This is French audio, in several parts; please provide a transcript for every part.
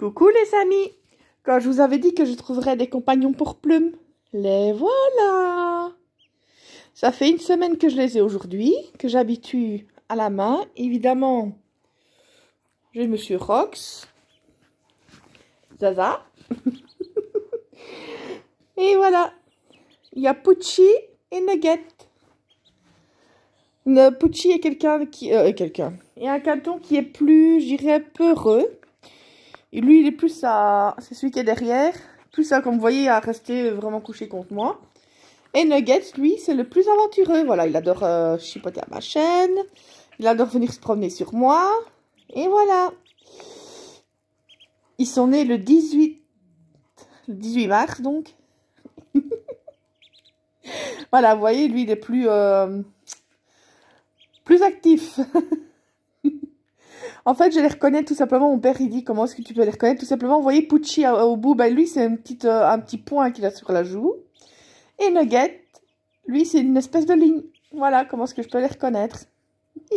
Coucou les amis Quand je vous avais dit que je trouverais des compagnons pour plumes, les voilà Ça fait une semaine que je les ai aujourd'hui, que j'habitue à la main. Évidemment, j'ai Monsieur Rox, Zaza. et voilà, il y a Pucci et Nugget. Pucci est quelqu'un qui... Euh, il quelqu'un. Et un canton qui est plus, j'irais peureux et lui, il est plus à... C'est celui qui est derrière. Tout ça, comme vous voyez, a resté vraiment couché contre moi. Et Nuggets, lui, c'est le plus aventureux. Voilà, il adore euh, chipoter à ma chaîne. Il adore venir se promener sur moi. Et voilà. Ils sont nés le 18... Le 18 mars, donc. voilà, vous voyez, lui, il est plus... Euh, plus actif En fait, je les reconnais tout simplement. Mon père, il dit comment est-ce que tu peux les reconnaître Tout simplement, vous voyez Pucci au bout, Ben, lui, c'est euh, un petit point qu'il a sur la joue. Et Nugget, lui, c'est une espèce de ligne. Voilà, comment est-ce que je peux les reconnaître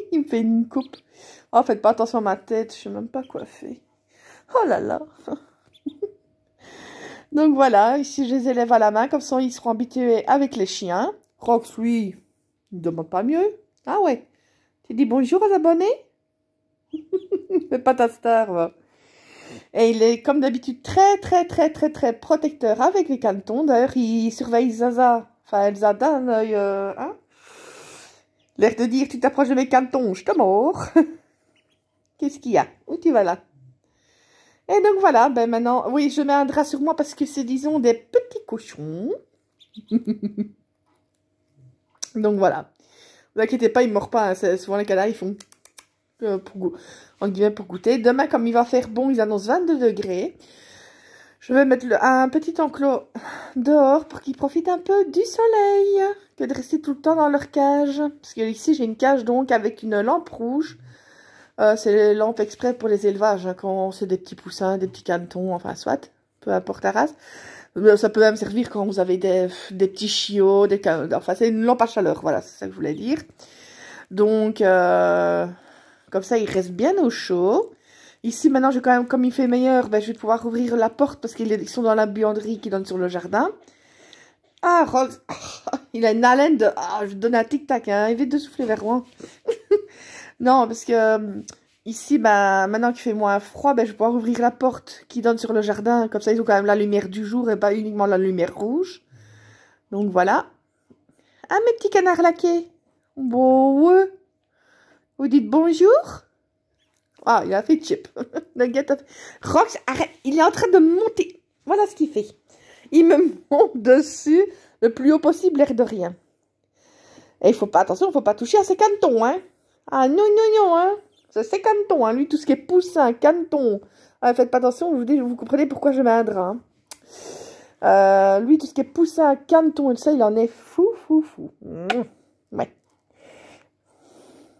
Il me fait une coupe. Oh, faites pas attention à ma tête, je suis même pas coiffée. Oh là là Donc voilà, ici je les élève à la main, comme ça ils seront habitués avec les chiens. Rox, lui, il ne demande pas mieux. Ah ouais Tu dis bonjour aux abonnés mais pas ta star, va. Et il est, comme d'habitude, très, très, très, très, très protecteur avec les cantons. D'ailleurs, il surveille Zaza. Enfin, Elsa d'un œil, euh, hein. L'air de dire, tu t'approches de mes cantons, je te mords. Qu'est-ce qu'il y a Où tu vas là Et donc voilà, ben maintenant, oui, je mets un drap sur moi parce que c'est, disons, des petits cochons. donc voilà. Ne vous inquiétez pas, ils ne mordent pas. Hein, souvent les canards, ils font... On euh, pour, pour goûter. Demain, comme il va faire bon, ils annoncent 22 degrés. Je vais mettre un petit enclos dehors pour qu'ils profitent un peu du soleil que de rester tout le temps dans leur cage. Parce que ici, j'ai une cage donc avec une lampe rouge. Euh, c'est les lampes exprès pour les élevages, hein, quand c'est des petits poussins, des petits canetons, enfin soit, peu importe la race. Ça peut même servir quand vous avez des, petits chiots, des enfin c'est une lampe à chaleur, voilà, c'est ça que je voulais dire. Donc, euh, comme ça, il reste bien au chaud. Ici, maintenant, je, quand même, comme il fait meilleur, ben, je vais pouvoir ouvrir la porte parce qu'ils sont dans la buanderie qui donne sur le jardin. Ah, il a une haleine de... Ah, je donne un tic-tac, hein. évite de souffler vers moi. non, parce que euh, ici, ben, maintenant qu'il fait moins froid, ben, je vais pouvoir ouvrir la porte qui donne sur le jardin. Comme ça, ils ont quand même la lumière du jour et pas uniquement la lumière rouge. Donc voilà. Ah, mes petits canards laqués. Bon, vous dites bonjour Ah, il a fait chip. Le Rox, arrête, il est en train de monter. Voilà ce qu'il fait. Il me monte dessus le plus haut possible, l'air de rien. Et il faut pas, attention, il faut pas toucher à ses cantons, hein. Ah non, non, non, hein. C'est ses cantons, hein. Lui, tout ce qui est poussin, canton. Ah, faites pas attention, vous vous comprenez pourquoi je mets un drap. lui, tout ce qui est poussin, canton ça, il en est fou, fou, fou.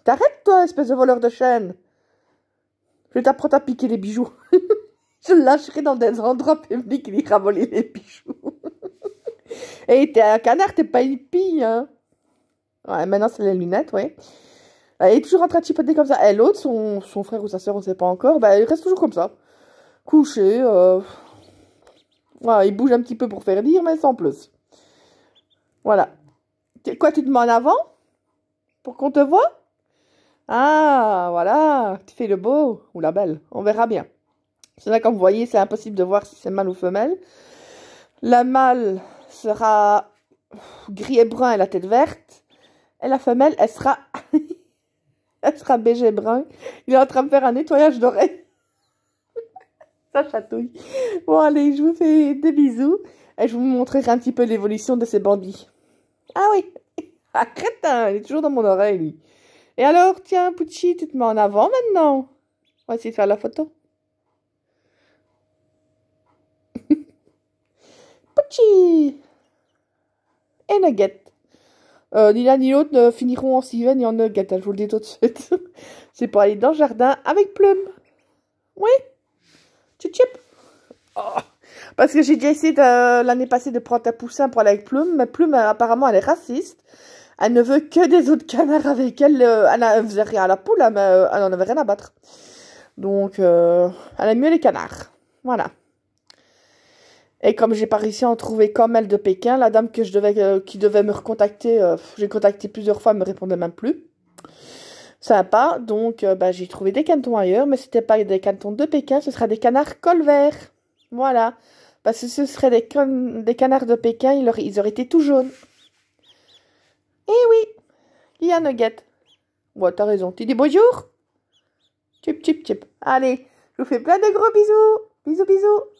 T'arrêtes, toi, espèce de voleur de chaîne Je t'apprends à piquer les bijoux. je le lâcherai dans des endroits publics, il ira voler les bijoux. Et t'es un canard, t'es pas une pie, hein Ouais, maintenant c'est les lunettes, ouais. Euh, il est toujours en train de chipoter comme ça. Et eh, l'autre, son, son, frère ou sa soeur, on sait pas encore, bah, il reste toujours comme ça. Couché, euh, ouais, il bouge un petit peu pour faire dire, mais sans plus. Voilà. Quoi, tu te mets en avant Pour qu'on te voit ah, voilà, tu fais le beau ou la belle, on verra bien. C'est là comme vous voyez, c'est impossible de voir si c'est mâle ou femelle. La mâle sera gris et brun et la tête verte. Et la femelle, elle sera... elle sera beige et brun. Il est en train de faire un nettoyage d'oreilles. Ça chatouille. Bon, allez, je vous fais des bisous. Et je vous montrerai un petit peu l'évolution de ces bandits. Ah oui ah crétin, il est toujours dans mon oreille, lui. Et alors, tiens, Pucci, tu te mets en avant maintenant. On va essayer de faire la photo. Pucci et Nugget. Euh, ni l'un ni l'autre ne finiront en Steven ni en Nugget, hein, je vous le dis tout de suite. C'est pour aller dans le jardin avec Plume. Oui Chip chip oh. Parce que j'ai déjà essayé euh, l'année passée de prendre ta poussin pour aller avec Plume, mais Plume euh, apparemment elle est raciste. Elle ne veut que des autres canards avec elle. Euh, elle, faisait rien à la poule, hein, mais euh, elle n'en avait rien à battre. Donc, euh, elle aime mieux les canards. Voilà. Et comme j'ai pas réussi à en trouver comme elle de Pékin, la dame que je devais, qui devait me recontacter, j'ai contacté plusieurs fois, elle me répondait même plus. Sympa, donc bah, j'ai trouvé des cantons ailleurs, mais c'était pas des cantons de Pékin, ce sera des canards colvert. Voilà. Parce que ce serait des, canards de Pékin, ils, ils auraient été tout jaunes. Eh oui, il y a Nugget. Bon, t'as raison. Tu dis bonjour Chip, chip, chip. Allez, je vous fais plein de gros bisous. Bisous, bisous.